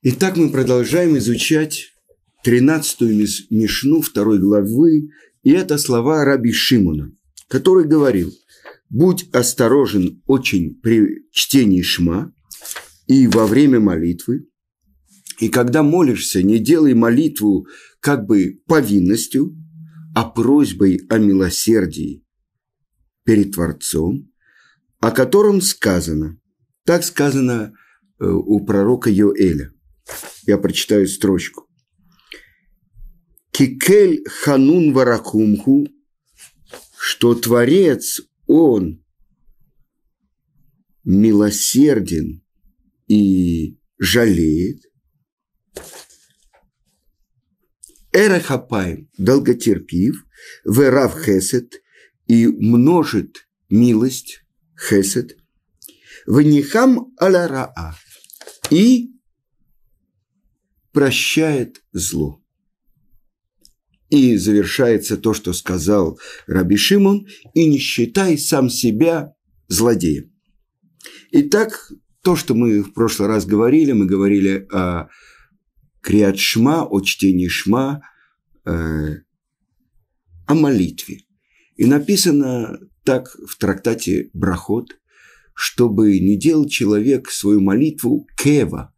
Итак, мы продолжаем изучать 13-ю Мишну 2 главы, и это слова Раби Шимона, который говорил, «Будь осторожен очень при чтении Шма и во время молитвы, и когда молишься, не делай молитву как бы повинностью, а просьбой о милосердии перед Творцом, о котором сказано, так сказано э, у пророка Йоэля – я прочитаю строчку. Кикель ханун варакумху, что Творец, Он милосерден и жалеет. Эрахапаем долготерпив, верав хесед и множит милость хесед, венихам аляраа и прощает зло. И завершается то, что сказал Раби Шимон, и не считай сам себя злодеем. Итак, то, что мы в прошлый раз говорили, мы говорили о криат шма, о чтении шма, э, о молитве. И написано так в трактате Брахот, чтобы не делал человек свою молитву кева,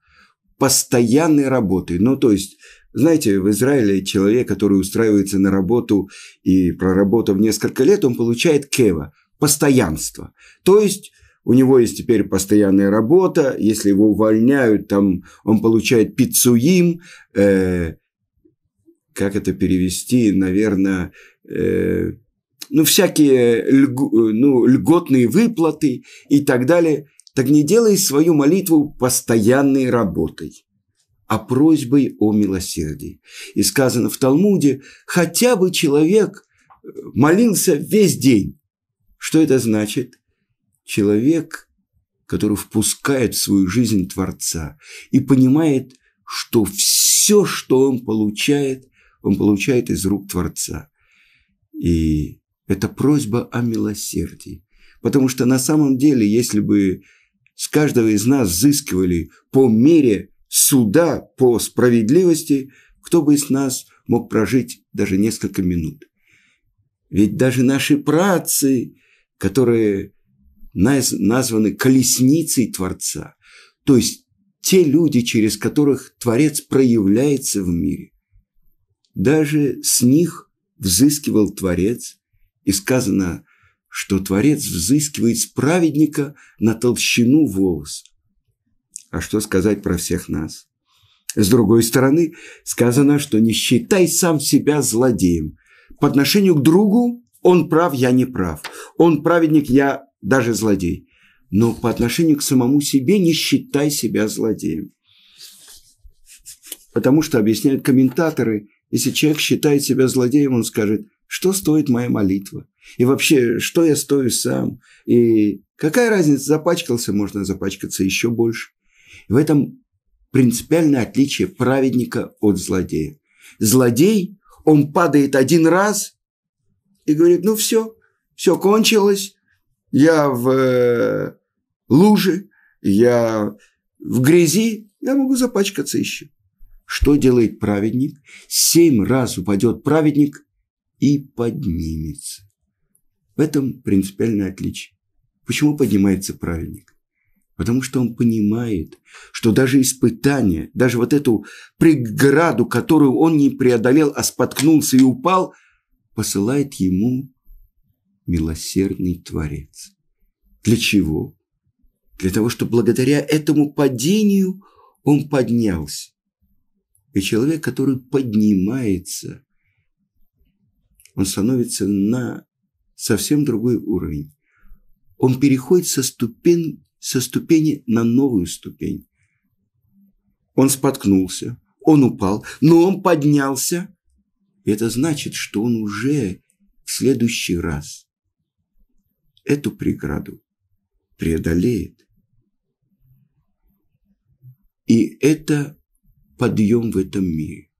постоянной работы. Ну, то есть, знаете, в Израиле человек, который устраивается на работу и проработав несколько лет, он получает кева, постоянство. То есть, у него есть теперь постоянная работа, если его увольняют, там он получает пиццуим, э, как это перевести, наверное, э, ну, всякие льг, э, ну, льготные выплаты и так далее так не делай свою молитву постоянной работой, а просьбой о милосердии. И сказано в Талмуде, хотя бы человек э, молился весь день. Что это значит? Человек, который впускает в свою жизнь Творца и понимает, что все, что он получает, он получает из рук Творца. И это просьба о милосердии. Потому что на самом деле, если бы с каждого из нас взыскивали по мере суда, по справедливости, кто бы из нас мог прожить даже несколько минут. Ведь даже наши працы, которые названы колесницей Творца, то есть те люди, через которых Творец проявляется в мире, даже с них взыскивал Творец, и сказано – что Творец взыскивает с праведника на толщину волос. А что сказать про всех нас? С другой стороны, сказано, что не считай сам себя злодеем. По отношению к другу он прав, я не прав. Он праведник, я даже злодей. Но по отношению к самому себе не считай себя злодеем. Потому что, объясняют комментаторы, если человек считает себя злодеем, он скажет, что стоит моя молитва? И вообще, что я стою сам? И какая разница, запачкался, можно запачкаться еще больше. в этом принципиальное отличие праведника от злодея. Злодей, он падает один раз и говорит, ну все, все кончилось, я в э, луже, я в грязи, я могу запачкаться еще. Что делает праведник? Семь раз упадет праведник и поднимется. В этом принципиальное отличие. Почему поднимается праведник? Потому что он понимает, что даже испытание, даже вот эту преграду, которую он не преодолел, а споткнулся и упал, посылает ему милосердный Творец. Для чего? Для того, чтобы благодаря этому падению он поднялся. И человек, который поднимается, он становится на совсем другой уровень. Он переходит со, ступень, со ступени на новую ступень. Он споткнулся, он упал, но он поднялся. Это значит, что он уже в следующий раз эту преграду преодолеет. И это подъем в этом мире.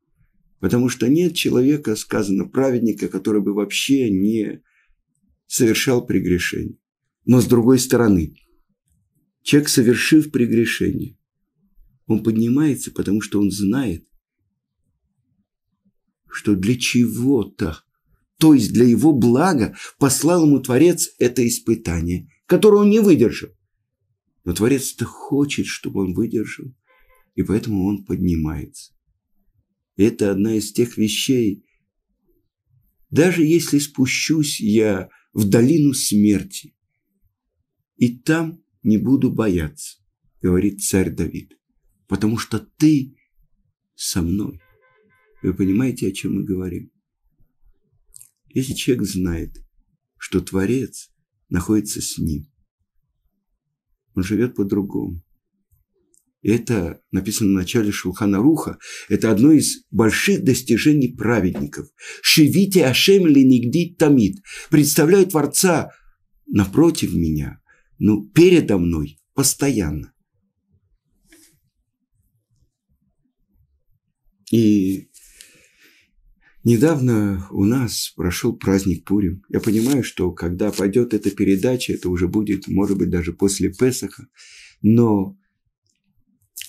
Потому что нет человека, сказано, праведника, который бы вообще не совершал прегрешение. Но с другой стороны, человек, совершив прегрешение, он поднимается, потому что он знает, что для чего-то, то есть для его блага, послал ему Творец это испытание, которое он не выдержал. Но Творец-то хочет, чтобы он выдержал, и поэтому он поднимается. И это одна из тех вещей, даже если спущусь я в долину смерти. И там не буду бояться, говорит царь Давид, потому что ты со мной. Вы понимаете, о чем мы говорим? Если человек знает, что Творец находится с ним, он живет по-другому. Это написано в начале Шулхана Руха. Это одно из больших достижений праведников. «Шевите Ашем ли нигди тамид». Представляю Творца напротив меня, ну, передо мной, постоянно. И недавно у нас прошел праздник Пурим. Я понимаю, что когда пойдет эта передача, это уже будет, может быть, даже после Песаха, но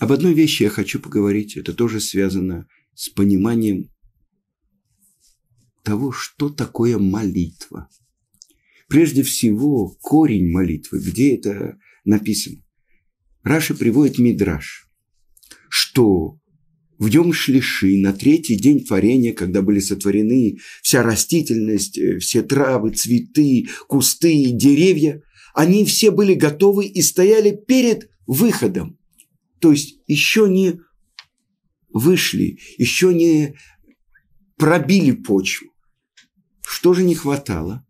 об одной вещи я хочу поговорить. Это тоже связано с пониманием того, что такое молитва. Прежде всего, корень молитвы, где это написано. Раша приводит Мидраш, что в Йом Шлиши на третий день творения, когда были сотворены вся растительность, э, все травы, цветы, кусты, деревья, они все были готовы и стояли перед выходом то есть еще не вышли, еще не пробили почву. Что же не хватало?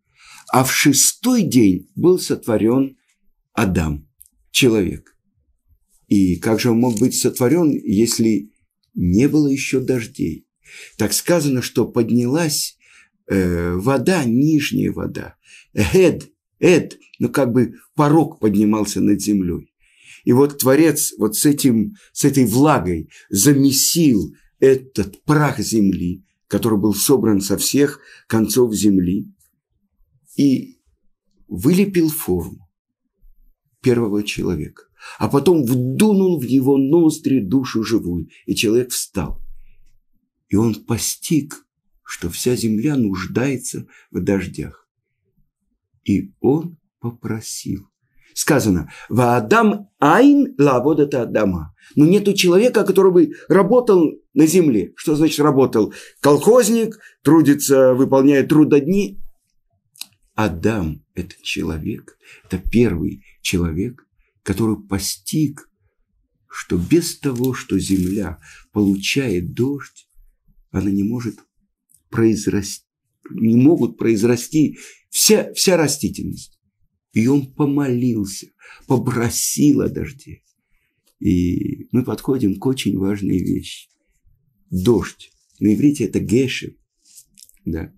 А в шестой день был сотворен Адам, человек. И как же он мог быть сотворен, если не было еще дождей? Так сказано, что поднялась э, вода, нижняя вода. Эд, эд, ну как бы порог поднимался над землей. И вот Творец вот с, этим, с этой влагой замесил этот прах земли, который был собран со всех концов земли, и вылепил форму первого человека. А потом вдунул в его ноздри душу живую, и человек встал. И он постиг, что вся земля нуждается в дождях. И он попросил сказано, адам айн лаводата адама». Но нету человека, который бы работал на земле. Что значит работал? Колхозник, трудится, выполняет трудодни. Адам – это человек, это первый человек, который постиг, что без того, что земля получает дождь, она не может произрасти, не могут произрасти вся, вся растительность. И он помолился, попросил о дожде. И мы подходим к очень важной вещи. Дождь. На иврите это гешем, да,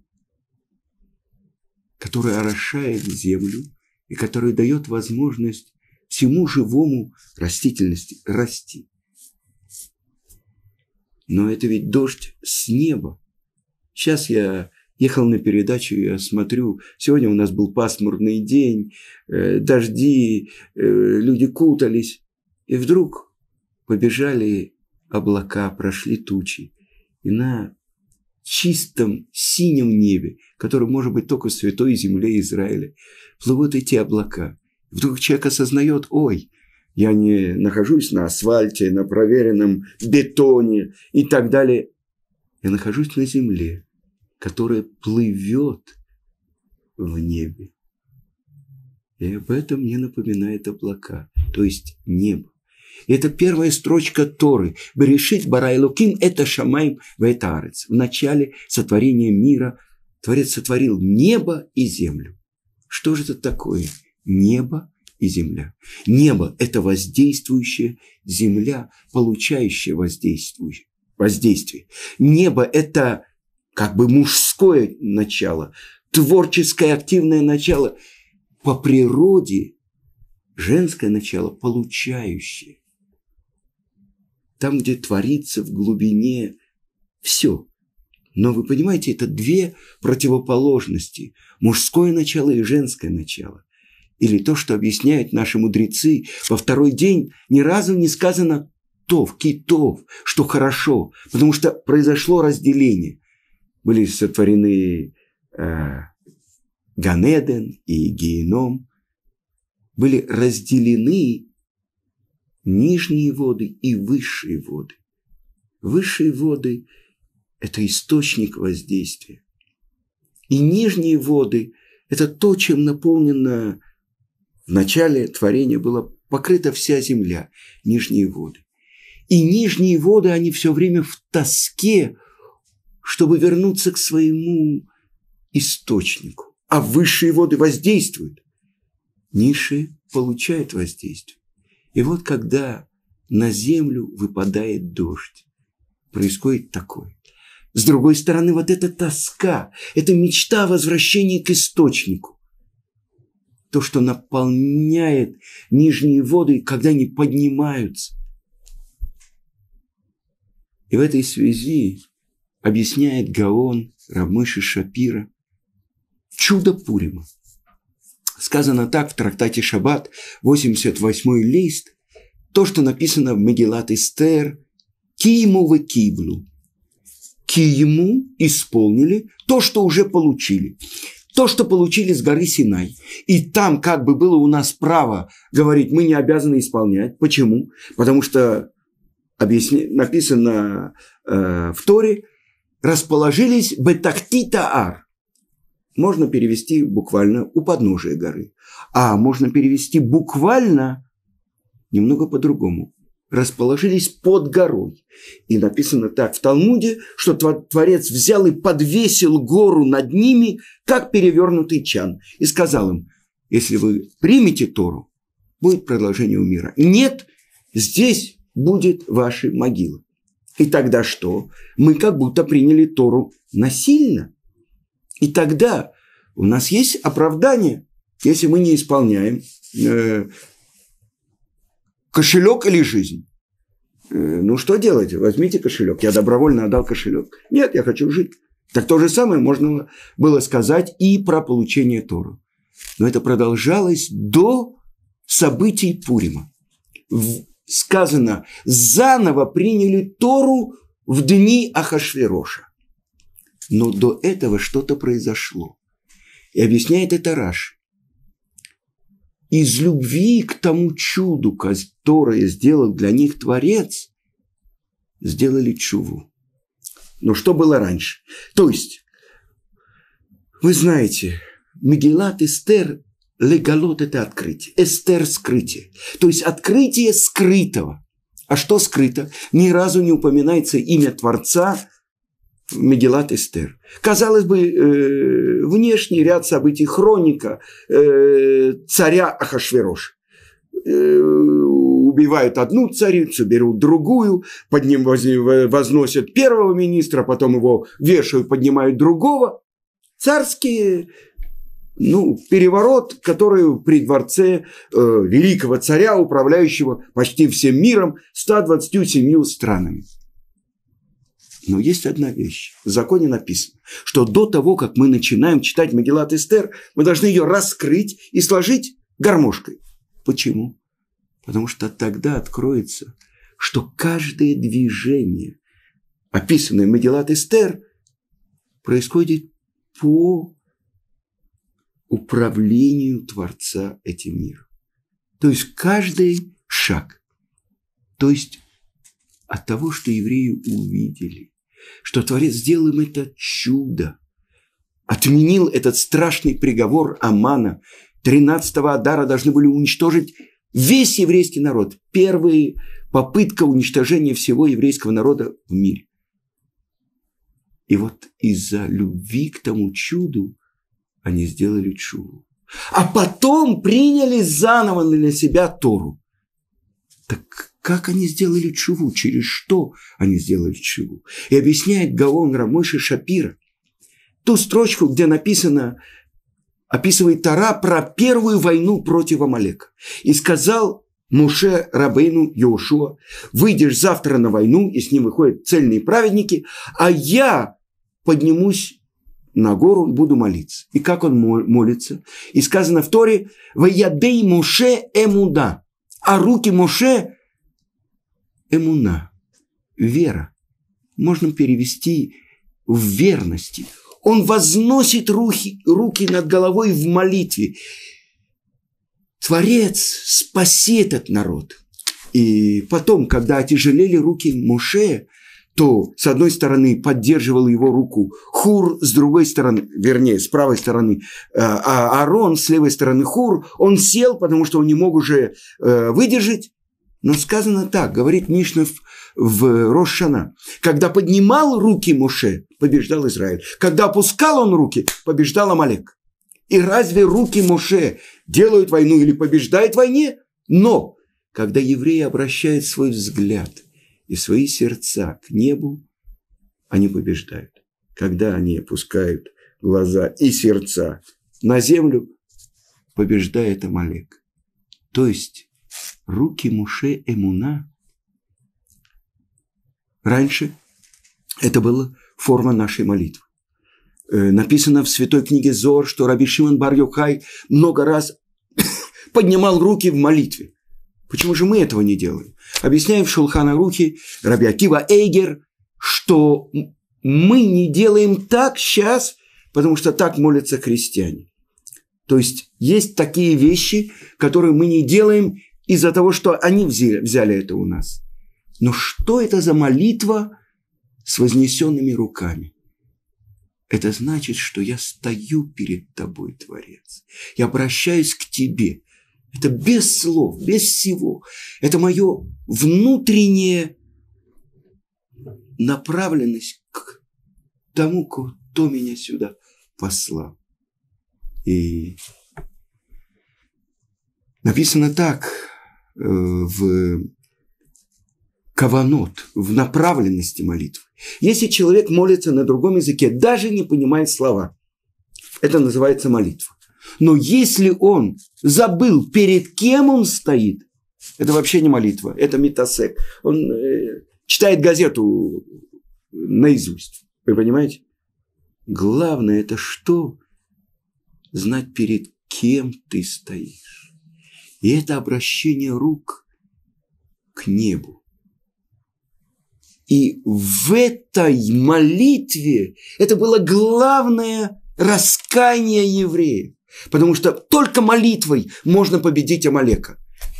который орошает землю и который дает возможность всему живому растительности расти. Но это ведь дождь с неба. Сейчас я Ехал на передачу, я смотрю, сегодня у нас был пасмурный день, э, дожди, э, люди кутались. И вдруг побежали облака, прошли тучи. И на чистом синем небе, которое может быть только святой земле Израиля, плывут эти облака. вдруг человек осознает, ой, я не нахожусь на асфальте, на проверенном бетоне и так далее. Я нахожусь на земле которая плывет в небе. И об этом мне напоминает облака, то есть небо. Это первая строчка Торы. Берешит Барай это Шамайм Вайтарец. В начале сотворения мира Творец сотворил небо и землю. Что же это такое? Небо и земля. Небо – это воздействующее, земля – получающее воздействие. воздействие. Небо – это как бы мужское начало, творческое активное начало. По природе женское начало получающее. Там, где творится в глубине все. Но вы понимаете, это две противоположности. Мужское начало и женское начало. Или то, что объясняют наши мудрецы. Во второй день ни разу не сказано «тов», «китов», что хорошо. Потому что произошло разделение были сотворены э, Ганеден и Геном, были разделены нижние воды и высшие воды. Высшие воды – это источник воздействия. И нижние воды – это то, чем наполнено в начале творения была покрыта вся земля, нижние воды. И нижние воды, они все время в тоске – чтобы вернуться к своему источнику. А высшие воды воздействуют, низшие получают воздействие. И вот когда на землю выпадает дождь, происходит такое. С другой стороны, вот эта тоска, эта мечта о возвращении к источнику. То, что наполняет нижние воды, когда они поднимаются. И в этой связи объясняет Гаон Рамыши Шапира, чудо Пурима. Сказано так в трактате Шаббат, 88 лист, то, что написано в Мегилат Эстер, Киему вы киблу. Киему исполнили то, что уже получили. То, что получили с горы Синай. И там как бы было у нас право говорить, мы не обязаны исполнять. Почему? Потому что объясни, написано э, в Торе, расположились Бетахтитаар. Можно перевести буквально у подножия горы. А можно перевести буквально немного по-другому. Расположились под горой. И написано так в Талмуде, что Творец взял и подвесил гору над ними, как перевернутый чан. И сказал им, если вы примете Тору, будет продолжение у мира. Нет, здесь будет ваши могила. И тогда что? Мы как будто приняли Тору насильно. И тогда у нас есть оправдание, если мы не исполняем э, кошелек или жизнь. Э, ну что делать? Возьмите кошелек. Я добровольно отдал кошелек. Нет, я хочу жить. Так то же самое можно было сказать и про получение Тору. Но это продолжалось до событий Пурима сказано, заново приняли Тору в дни Ахашвероша. Но до этого что-то произошло. И объясняет это Раш. Из любви к тому чуду, которое сделал для них Творец, сделали чуву. Но что было раньше? То есть, вы знаете, Мегелат Эстер Легалот – это открытие. Эстер – скрытие. То есть открытие скрытого. А что скрыто? Ни разу не упоминается имя Творца в Мегелат Эстер. Казалось бы, э, внешний ряд событий, хроника э, царя Ахашверош. Э, убивают одну царицу, берут другую, под ним возносят первого министра, потом его вешают, поднимают другого. Царские ну, переворот, который при дворце э, великого царя, управляющего почти всем миром, 127 странами. Но есть одна вещь. В законе написано, что до того, как мы начинаем читать Магеллат Эстер, мы должны ее раскрыть и сложить гармошкой. Почему? Потому что тогда откроется, что каждое движение, описанное Магеллат Эстер, происходит по управлению Творца этим миром. То есть каждый шаг. То есть от того, что евреи увидели, что Творец сделал им это чудо, отменил этот страшный приговор Амана. 13-го Адара должны были уничтожить весь еврейский народ. Первая попытка уничтожения всего еврейского народа в мире. И вот из-за любви к тому чуду они сделали чуву. А потом приняли заново для себя Тору. Так как они сделали чуву? Через что они сделали чуву? И объясняет Гаон Рамыши Шапира ту строчку, где написано, описывает Тара про первую войну против Амалека. И сказал Муше Рабейну Йошуа, выйдешь завтра на войну, и с ним выходят цельные праведники, а я поднимусь на гору, буду молиться. И как он молится? И сказано в Торе, «Ваядей Моше эмуда», а руки Моше эмуна, вера. Можно перевести в верности. Он возносит руки, руки над головой в молитве. Творец, спаси этот народ. И потом, когда отяжелели руки Моше, то с одной стороны поддерживал его руку Хур, с другой стороны, вернее, с правой стороны э, а Аарон, с левой стороны Хур, он сел, потому что он не мог уже э, выдержать. Но сказано так, говорит Мишна в Рошана. Когда поднимал руки Муше, побеждал Израиль. Когда опускал он руки, побеждал Амалек. И разве руки Муше делают войну или побеждают войне? Но когда еврей обращает свой взгляд – и свои сердца к небу, они побеждают. Когда они опускают глаза и сердца на землю, побеждает Амалек. То есть руки Муше Эмуна раньше это была форма нашей молитвы. Э, написано в святой книге Зор, что Раби Шимон бар Йохай много раз поднимал руки в молитве. Почему же мы этого не делаем? Объясняет Шулхана Рухи, Рабиакива Эйгер, что мы не делаем так сейчас, потому что так молятся христиане. То есть есть такие вещи, которые мы не делаем из-за того, что они взяли, взяли это у нас. Но что это за молитва с вознесенными руками? Это значит, что я стою перед тобой, Творец. Я обращаюсь к тебе. Это без слов, без всего. Это мое внутреннее направленность к тому, кто меня сюда послал. И написано так э, в каванот, в направленности молитвы. Если человек молится на другом языке, даже не понимает слова, это называется молитва. Но если он забыл, перед кем он стоит, это вообще не молитва, это метасек. Он э, читает газету наизусть. Вы понимаете? Главное это что? Знать, перед кем ты стоишь. И это обращение рук к небу. И в этой молитве это было главное раскаяние евреев. Потому что только молитвой можно победить Амалека.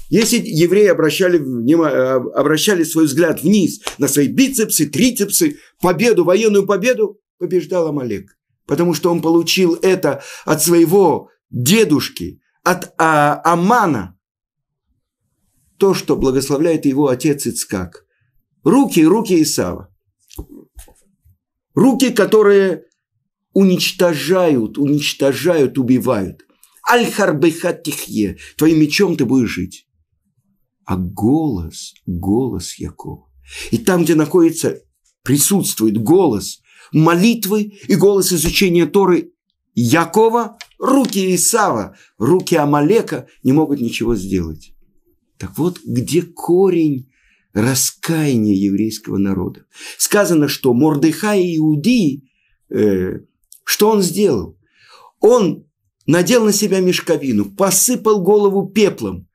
Если евреи обращали, э, обращали свой взгляд вниз на свои бицепсы, трицепсы, победу, военную победу, побеждал Амалек. Потому что он получил это от своего дедушки, от а, Амана, то, что благословляет его отец Ицкак. Руки, руки Исава. Руки, которые уничтожают, уничтожают, убивают. Аль-Харбехат твоим мечом ты будешь жить. А голос, голос Якова. И там, где находится, присутствует голос молитвы и голос изучения Торы Якова, руки Исава, руки Амалека не могут ничего сделать. Так вот, где корень раскаяния еврейского народа? Сказано, что Мордыха и Иудии э, что он сделал? Он надел на себя мешковину, посыпал голову пеплом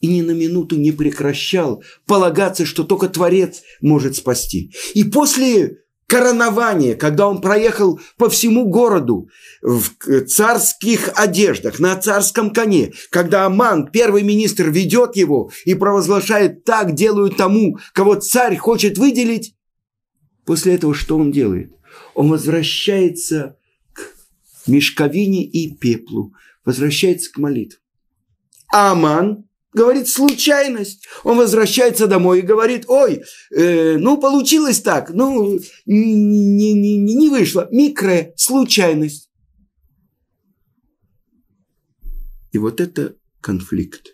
и ни на минуту не прекращал полагаться, что только Творец может спасти. И после коронования, когда он проехал по всему городу в э, царских одеждах, на царском коне, когда Аман, первый министр, ведет его и провозглашает «так делают тому, кого царь хочет выделить», после этого что он делает? Он возвращается мешковине и пеплу, возвращается к молитве. Аман говорит случайность. Он возвращается домой и говорит, ой, э, ну получилось так, ну не, не, не не вышло. Микро случайность. И вот это конфликт,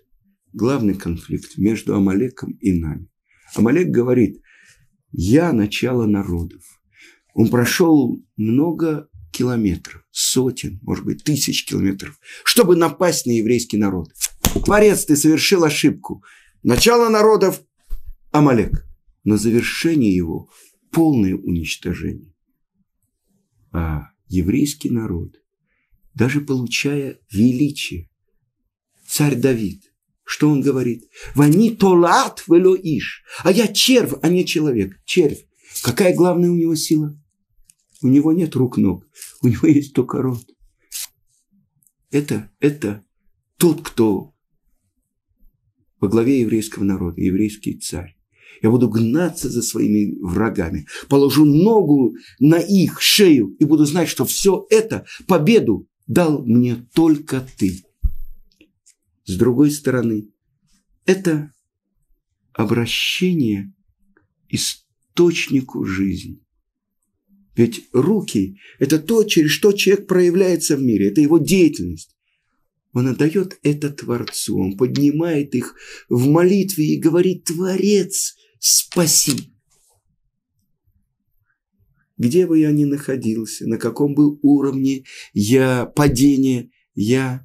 главный конфликт между Амалеком и нами. Амалек говорит, я начало народов. Он прошел много километров, сотен, может быть, тысяч километров, чтобы напасть на еврейский народ. Творец, ты совершил ошибку. Начало народов – Амалек. На завершение его – полное уничтожение. А еврейский народ, даже получая величие, царь Давид, что он говорит? Вани толат иш. А я черв, а не человек. Червь. Какая главная у него сила? У него нет рук-ног. У него есть только рот. Это, это тот, кто во главе еврейского народа, еврейский царь. Я буду гнаться за своими врагами, положу ногу на их шею и буду знать, что все это, победу дал мне только ты. С другой стороны, это обращение источнику жизни. Ведь руки – это то, через что человек проявляется в мире, это его деятельность. Он отдает это Творцу, он поднимает их в молитве и говорит, Творец, спаси. Где бы я ни находился, на каком бы уровне я падение я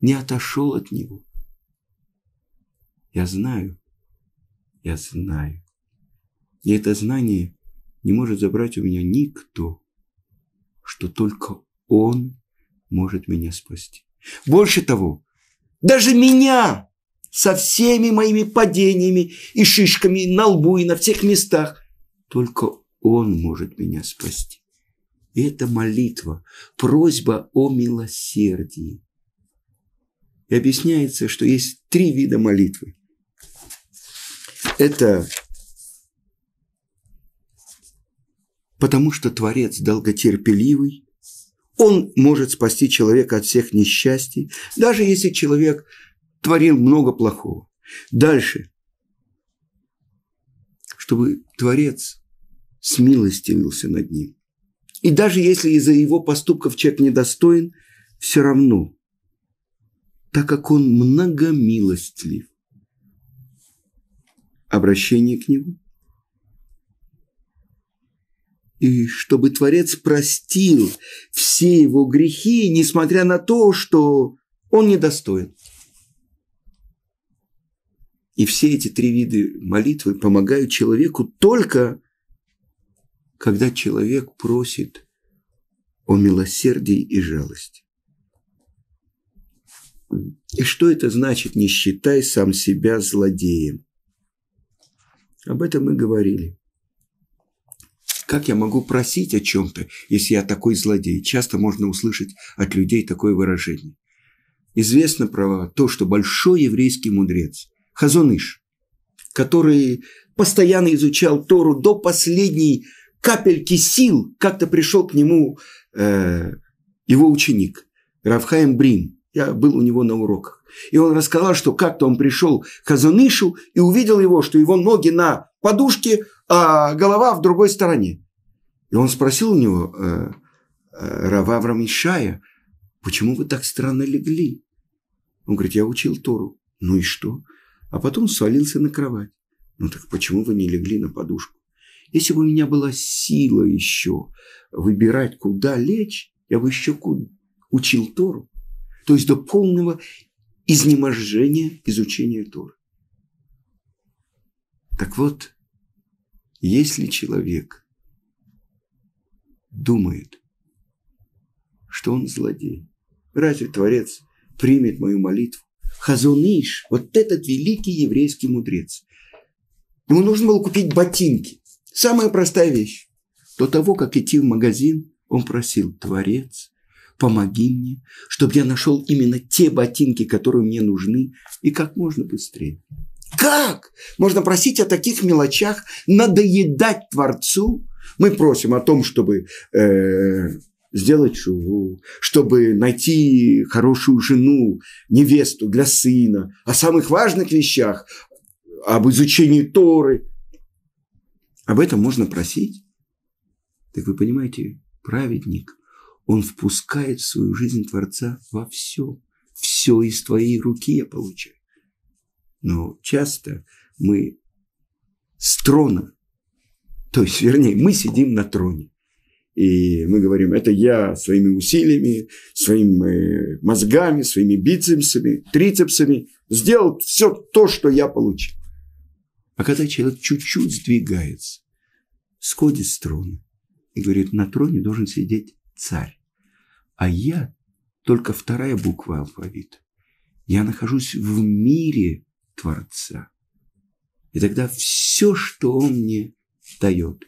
не отошел от него. Я знаю, я знаю. И это знание – не может забрать у меня никто, что только Он может меня спасти. Больше того, даже меня со всеми моими падениями и шишками на лбу и на всех местах, только Он может меня спасти. И это молитва, просьба о милосердии. И объясняется, что есть три вида молитвы. Это потому что Творец долготерпеливый, он может спасти человека от всех несчастий, даже если человек творил много плохого. Дальше, чтобы Творец смилостивился над ним. И даже если из-за его поступков человек недостоин, все равно, так как он многомилостлив, обращение к нему и чтобы Творец простил все его грехи, несмотря на то, что он недостоин. И все эти три вида молитвы помогают человеку только, когда человек просит о милосердии и жалости. И что это значит «не считай сам себя злодеем»? Об этом мы говорили. Как я могу просить о чем-то, если я такой злодей? Часто можно услышать от людей такое выражение. Известно про то, что большой еврейский мудрец Хазоныш, который постоянно изучал Тору до последней капельки сил, как-то пришел к нему э, его ученик Равхаем Брин. Я был у него на уроках. И он рассказал, что как-то он пришел к Хазонышу и увидел его, что его ноги на подушке – а голова в другой стороне. И он спросил у него, э, э, Рававра Мишая, почему вы так странно легли? Он говорит, я учил Тору. Ну и что? А потом свалился на кровать. Ну так почему вы не легли на подушку? Если бы у меня была сила еще выбирать, куда лечь, я бы еще учил Тору. То есть до полного изнеможения изучения Торы. Так вот, если человек думает, что он злодей, разве Творец примет мою молитву? Хазуниш, вот этот великий еврейский мудрец, ему нужно было купить ботинки. Самая простая вещь. До того, как идти в магазин, он просил, Творец, помоги мне, чтобы я нашел именно те ботинки, которые мне нужны, и как можно быстрее. Как можно просить о таких мелочах, надоедать Творцу? Мы просим о том, чтобы э, сделать шуву, чтобы найти хорошую жену, невесту для сына, о самых важных вещах, об изучении Торы. Об этом можно просить. Так вы понимаете, праведник, он впускает в свою жизнь Творца во все. Все из твоей руки я получаю. Но часто мы с трона, то есть, вернее, мы сидим на троне. И мы говорим, это я своими усилиями, своими э, мозгами, своими бицепсами, трицепсами сделал все то, что я получил. А когда человек чуть-чуть сдвигается, сходит с трона и говорит, на троне должен сидеть царь. А я только вторая буква алфавита. Я нахожусь в мире Творца. И тогда все, что Он мне дает,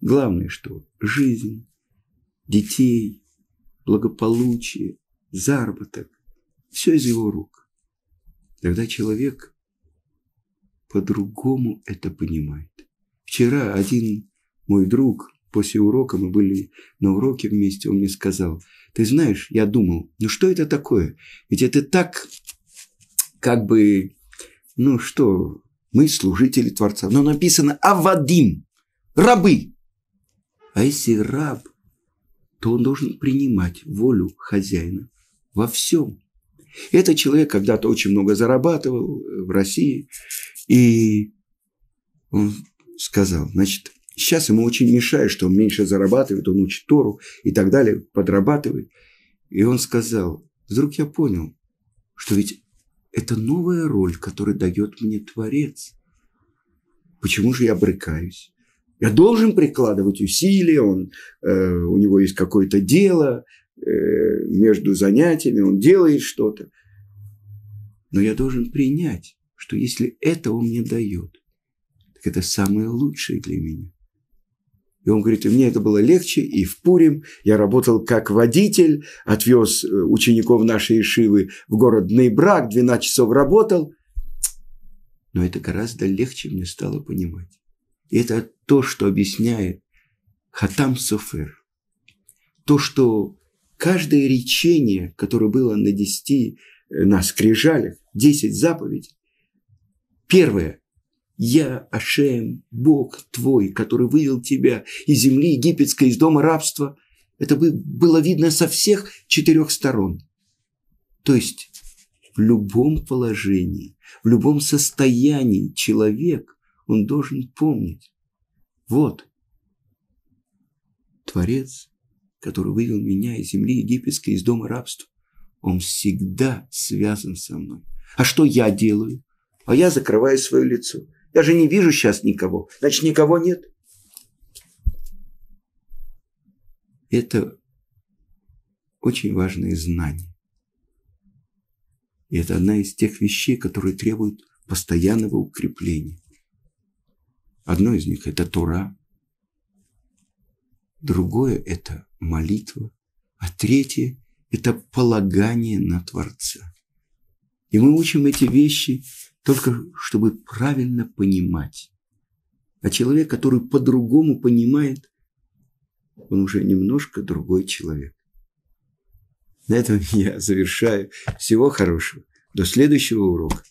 главное, что жизнь, детей, благополучие, заработок, все из Его рук. Тогда человек по-другому это понимает. Вчера один мой друг после урока, мы были на уроке вместе, он мне сказал, ты знаешь, я думал, ну что это такое? Ведь это так как бы ну что, мы служители Творца. Но написано «Авадим» – рабы. А если раб, то он должен принимать волю хозяина во всем. Этот человек когда-то очень много зарабатывал э, в России, и он сказал, значит, сейчас ему очень мешает, что он меньше зарабатывает, он учит Тору и так далее, подрабатывает. И он сказал, вдруг я понял, что ведь это новая роль, которую дает мне Творец. Почему же я брыкаюсь? Я должен прикладывать усилия, он, э, у него есть какое-то дело э, между занятиями, он делает что-то. Но я должен принять, что если это он мне дает, так это самое лучшее для меня. И он говорит, и мне это было легче, и в Пурим я работал как водитель, отвез э, учеников нашей Ишивы в город Нейбрак, 12 часов работал. Но это гораздо легче мне стало понимать. И это то, что объясняет Хатам Софер. То, что каждое речение, которое было на десяти, э, на скрижалях, десять заповедей, первое, я, Ашем, Бог твой, который вывел тебя из земли египетской, из дома рабства. Это было видно со всех четырех сторон. То есть в любом положении, в любом состоянии человек, он должен помнить. Вот Творец, который вывел меня из земли египетской, из дома рабства, он всегда связан со мной. А что я делаю? А я закрываю свое лицо. Даже не вижу сейчас никого. Значит, никого нет. Это очень важное знание. И это одна из тех вещей, которые требуют постоянного укрепления. Одно из них – это Тура. Другое – это молитва. А третье – это полагание на Творца. И мы учим эти вещи только чтобы правильно понимать. А человек, который по-другому понимает, он уже немножко другой человек. На этом я завершаю. Всего хорошего. До следующего урока.